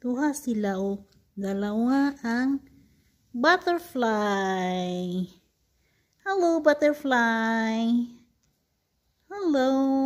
duha sila o dalawa ang butterfly. Hello, butterfly. Hello.